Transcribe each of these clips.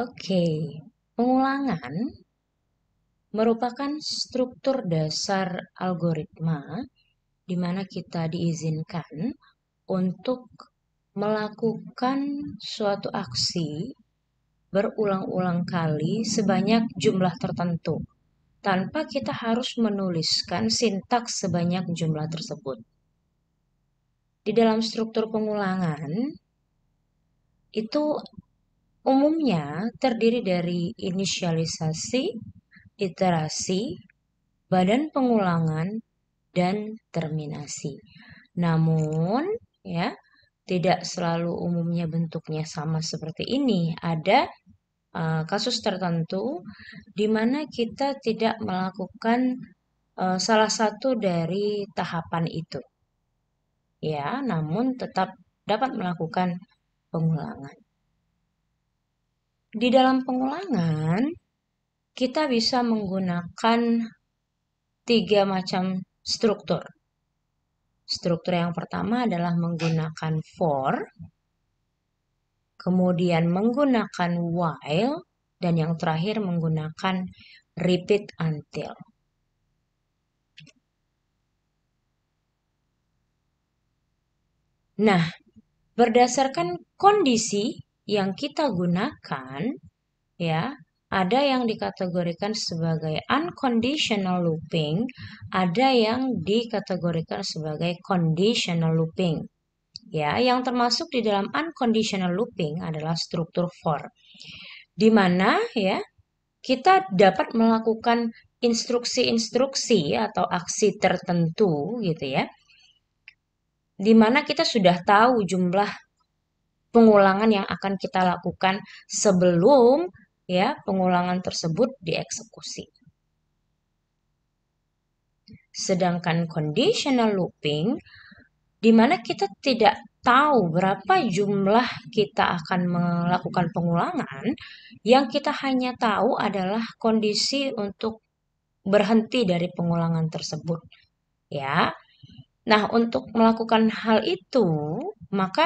Oke, pengulangan merupakan struktur dasar algoritma di mana kita diizinkan untuk melakukan suatu aksi berulang-ulang kali sebanyak jumlah tertentu tanpa kita harus menuliskan sintaks sebanyak jumlah tersebut. Di dalam struktur pengulangan itu Umumnya terdiri dari inisialisasi, iterasi, badan pengulangan, dan terminasi. Namun, ya, tidak selalu umumnya bentuknya sama seperti ini. Ada uh, kasus tertentu di mana kita tidak melakukan uh, salah satu dari tahapan itu. Ya, namun tetap dapat melakukan pengulangan. Di dalam pengulangan, kita bisa menggunakan tiga macam struktur. Struktur yang pertama adalah menggunakan for, kemudian menggunakan while, dan yang terakhir menggunakan repeat until. Nah, berdasarkan kondisi yang kita gunakan ya ada yang dikategorikan sebagai unconditional looping, ada yang dikategorikan sebagai conditional looping. Ya, yang termasuk di dalam unconditional looping adalah struktur for. Di mana ya kita dapat melakukan instruksi-instruksi atau aksi tertentu gitu ya. Di mana kita sudah tahu jumlah pengulangan yang akan kita lakukan sebelum ya pengulangan tersebut dieksekusi. Sedangkan conditional looping di mana kita tidak tahu berapa jumlah kita akan melakukan pengulangan, yang kita hanya tahu adalah kondisi untuk berhenti dari pengulangan tersebut. Ya. Nah, untuk melakukan hal itu, maka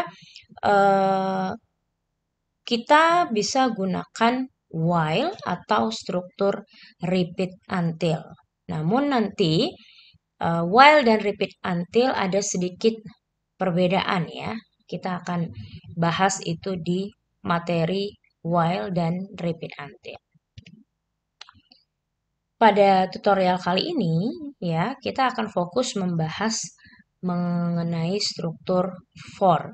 eh, kita bisa gunakan while atau struktur repeat until. Namun nanti eh, while dan repeat until ada sedikit perbedaan ya. Kita akan bahas itu di materi while dan repeat until. Pada tutorial kali ini ya, kita akan fokus membahas mengenai struktur for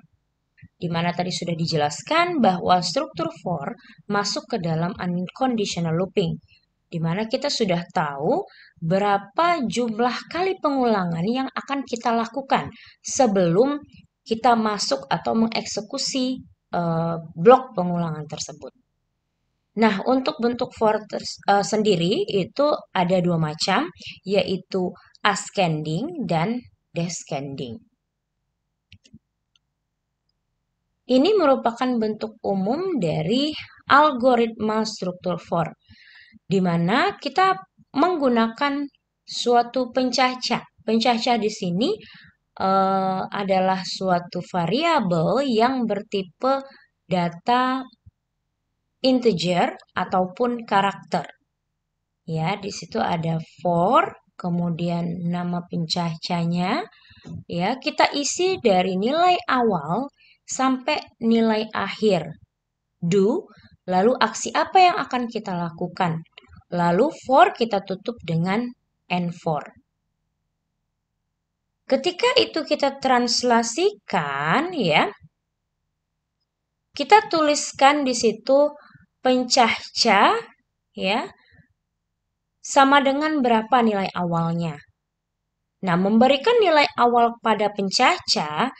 di mana tadi sudah dijelaskan bahwa struktur for masuk ke dalam unconditional looping, di mana kita sudah tahu berapa jumlah kali pengulangan yang akan kita lakukan sebelum kita masuk atau mengeksekusi uh, blok pengulangan tersebut. Nah, untuk bentuk for uh, sendiri itu ada dua macam, yaitu ascending dan descending. Ini merupakan bentuk umum dari algoritma struktur for, di mana kita menggunakan suatu pencacah. Pencacah di sini uh, adalah suatu variabel yang bertipe data integer ataupun karakter. Ya, di situ ada for, kemudian nama pencahcanya ya kita isi dari nilai awal sampai nilai akhir do lalu aksi apa yang akan kita lakukan lalu for kita tutup dengan and for ketika itu kita translasikan ya kita tuliskan di situ pencahca ya sama dengan berapa nilai awalnya. Nah, memberikan nilai awal pada pencaca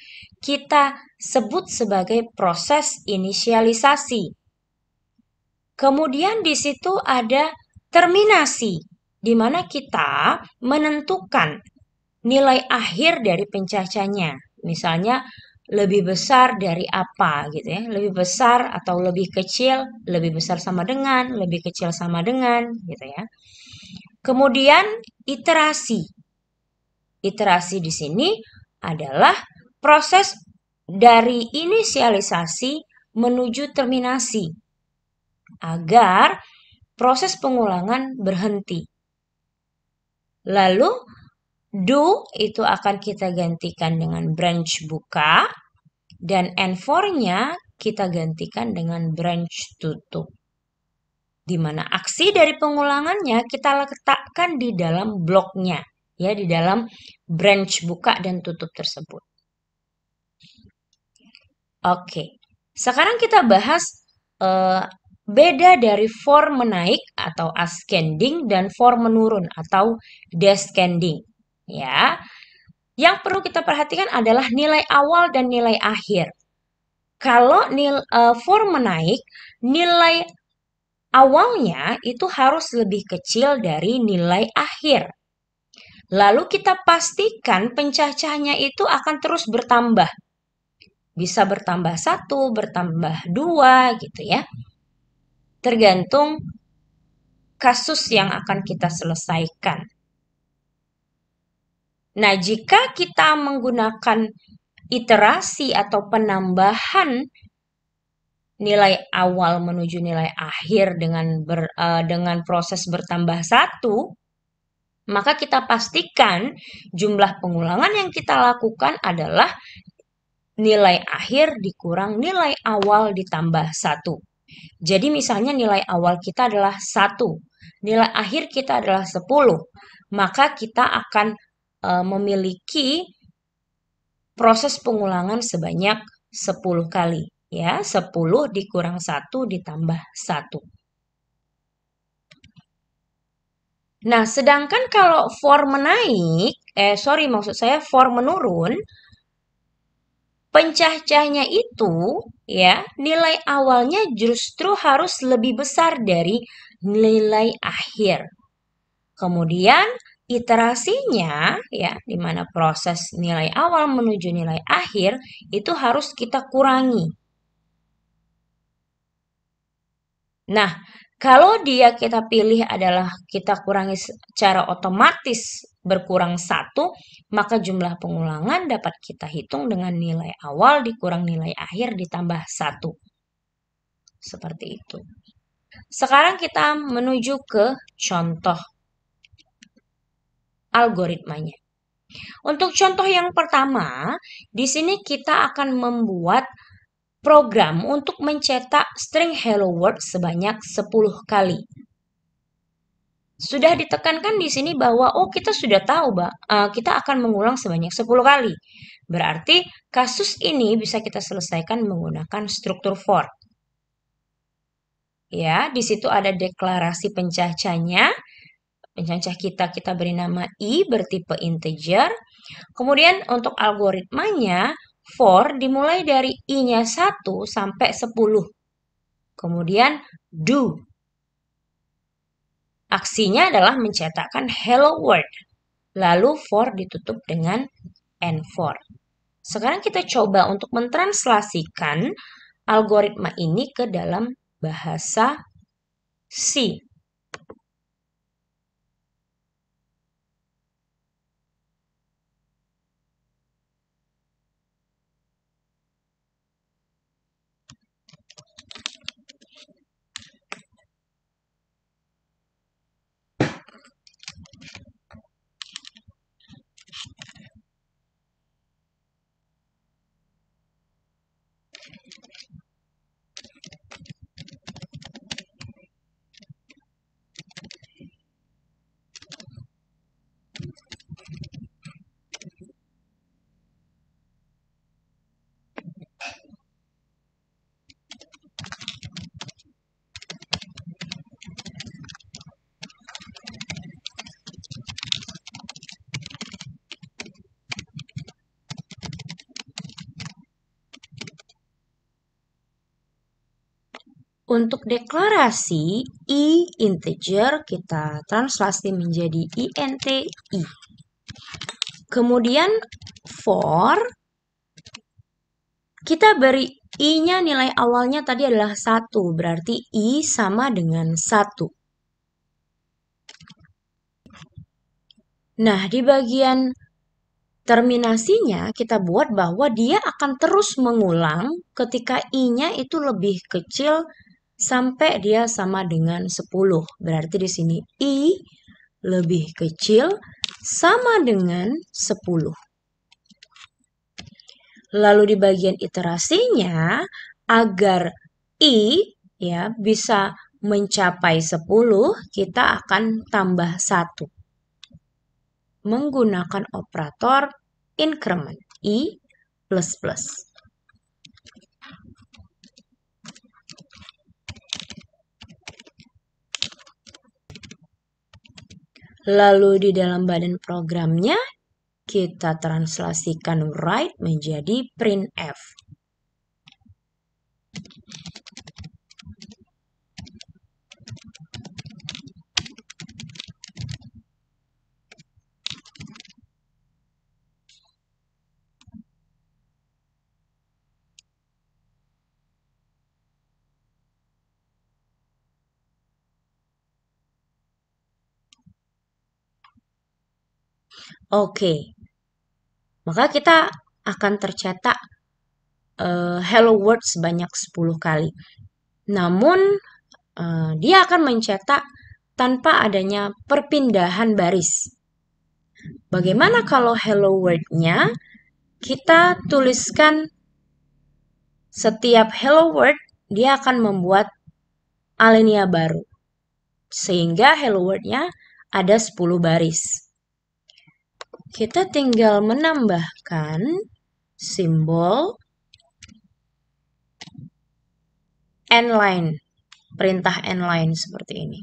kita sebut sebagai proses inisialisasi. Kemudian di situ ada terminasi, di mana kita menentukan nilai akhir dari pencacanya. Misalnya lebih besar dari apa gitu ya. Lebih besar atau lebih kecil, lebih besar sama dengan, lebih kecil sama dengan gitu ya. Kemudian iterasi. Iterasi di sini adalah proses dari inisialisasi menuju terminasi agar proses pengulangan berhenti. Lalu do itu akan kita gantikan dengan branch buka dan n4-nya kita gantikan dengan branch tutup di mana aksi dari pengulangannya kita letakkan di dalam bloknya, ya di dalam branch buka dan tutup tersebut. Oke, sekarang kita bahas uh, beda dari form menaik atau ascending dan form menurun atau descending. Ya, yang perlu kita perhatikan adalah nilai awal dan nilai akhir. Kalau nil, uh, for menaik, nilai awalnya itu harus lebih kecil dari nilai akhir. Lalu kita pastikan pencacahnya itu akan terus bertambah. Bisa bertambah satu, bertambah dua, gitu ya. Tergantung kasus yang akan kita selesaikan. Nah, jika kita menggunakan iterasi atau penambahan nilai awal menuju nilai akhir dengan ber, uh, dengan proses bertambah satu, maka kita pastikan jumlah pengulangan yang kita lakukan adalah nilai akhir dikurang nilai awal ditambah satu. Jadi misalnya nilai awal kita adalah satu, nilai akhir kita adalah 10, maka kita akan uh, memiliki proses pengulangan sebanyak 10 kali. Ya, 10 dikurang 1 ditambah 1. Nah, sedangkan kalau form menaik, eh sorry maksud saya form menurun, pencah itu ya nilai awalnya justru harus lebih besar dari nilai akhir. Kemudian iterasinya ya di mana proses nilai awal menuju nilai akhir itu harus kita kurangi Nah, kalau dia kita pilih adalah kita kurangi secara otomatis berkurang satu, maka jumlah pengulangan dapat kita hitung dengan nilai awal dikurang nilai akhir ditambah satu. Seperti itu. Sekarang kita menuju ke contoh algoritmanya. Untuk contoh yang pertama, di sini kita akan membuat program untuk mencetak string hello world sebanyak 10 kali. Sudah ditekankan di sini bahwa oh kita sudah tahu bah, eh, uh, kita akan mengulang sebanyak 10 kali. Berarti kasus ini bisa kita selesaikan menggunakan struktur for. Ya, di situ ada deklarasi pencacahnya. Pencacah kita kita beri nama i bertipe integer. Kemudian untuk algoritmanya for dimulai dari i-nya 1 sampai 10. Kemudian do. Aksinya adalah mencetakkan hello world. Lalu for ditutup dengan n for. Sekarang kita coba untuk mentranslasikan algoritma ini ke dalam bahasa C. Untuk deklarasi i integer kita translasi menjadi int i. Kemudian for kita beri i-nya nilai awalnya tadi adalah satu, berarti i sama dengan satu. Nah, di bagian terminasinya kita buat bahwa dia akan terus mengulang ketika i-nya itu lebih kecil sampai dia sama dengan 10. Berarti di sini I lebih kecil sama dengan 10. Lalu di bagian iterasinya agar I ya bisa mencapai 10, kita akan tambah 1 menggunakan operator increment i plus plus. Lalu di dalam badan programnya kita translasikan write menjadi printf. Oke. Maka kita akan tercetak uh, hello world sebanyak 10 kali. Namun uh, dia akan mencetak tanpa adanya perpindahan baris. Bagaimana kalau hello world-nya kita tuliskan setiap hello world dia akan membuat alinea baru. Sehingga hello world-nya ada 10 baris kita tinggal menambahkan simbol line, perintah line seperti ini.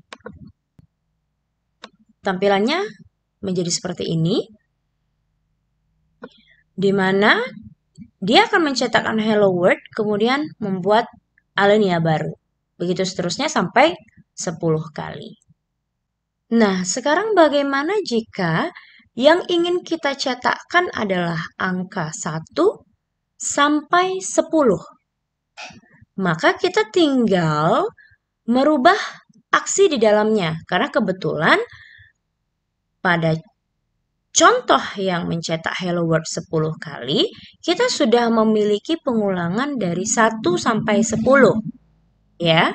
Tampilannya menjadi seperti ini, di mana dia akan mencetakkan hello world, kemudian membuat alinea baru. Begitu seterusnya sampai 10 kali. Nah, sekarang bagaimana jika yang ingin kita cetakkan adalah angka 1 sampai 10. Maka kita tinggal merubah aksi di dalamnya karena kebetulan pada contoh yang mencetak hello world 10 kali, kita sudah memiliki pengulangan dari 1 sampai 10. Ya.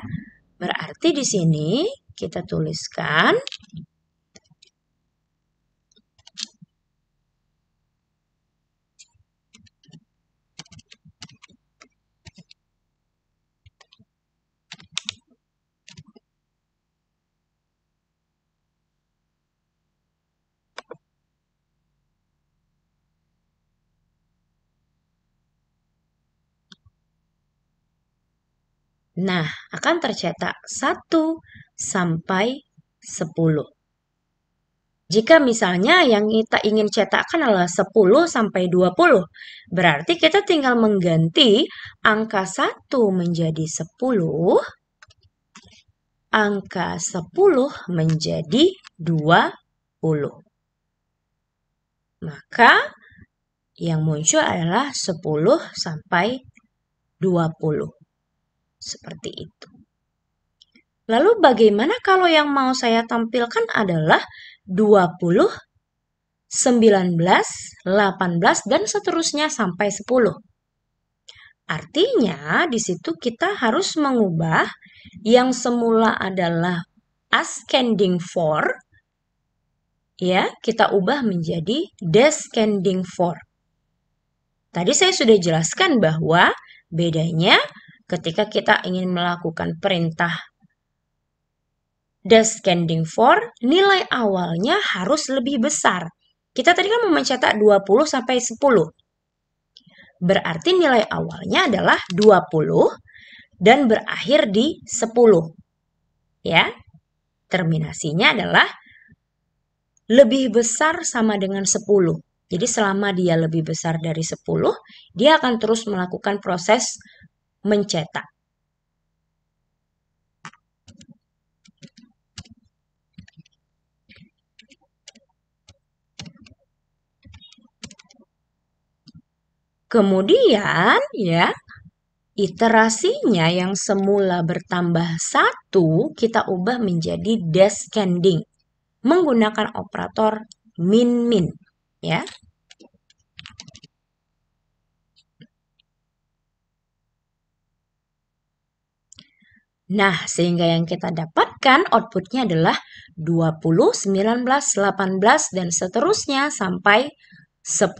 Berarti di sini kita tuliskan Nah, akan tercetak 1 sampai 10. Jika misalnya yang kita ingin cetakkan adalah 10 sampai 20, berarti kita tinggal mengganti angka 1 menjadi 10, angka 10 menjadi 20. Maka yang muncul adalah 10 sampai 20. Seperti itu. Lalu bagaimana kalau yang mau saya tampilkan adalah 20, 19, 18, dan seterusnya sampai 10? Artinya di situ kita harus mengubah yang semula adalah ascending for, ya kita ubah menjadi descending for. Tadi saya sudah jelaskan bahwa bedanya ketika kita ingin melakukan perintah The scanning for, nilai awalnya harus lebih besar. Kita tadi kan mencetak 20 sampai 10. Berarti nilai awalnya adalah 20 dan berakhir di 10. Ya. Terminasinya adalah lebih besar sama dengan 10. Jadi selama dia lebih besar dari 10, dia akan terus melakukan proses mencetak. Kemudian ya, iterasinya yang semula bertambah satu kita ubah menjadi descending menggunakan operator min-min ya. Nah, sehingga yang kita dapatkan outputnya adalah 20, 19, 18, dan seterusnya sampai 10.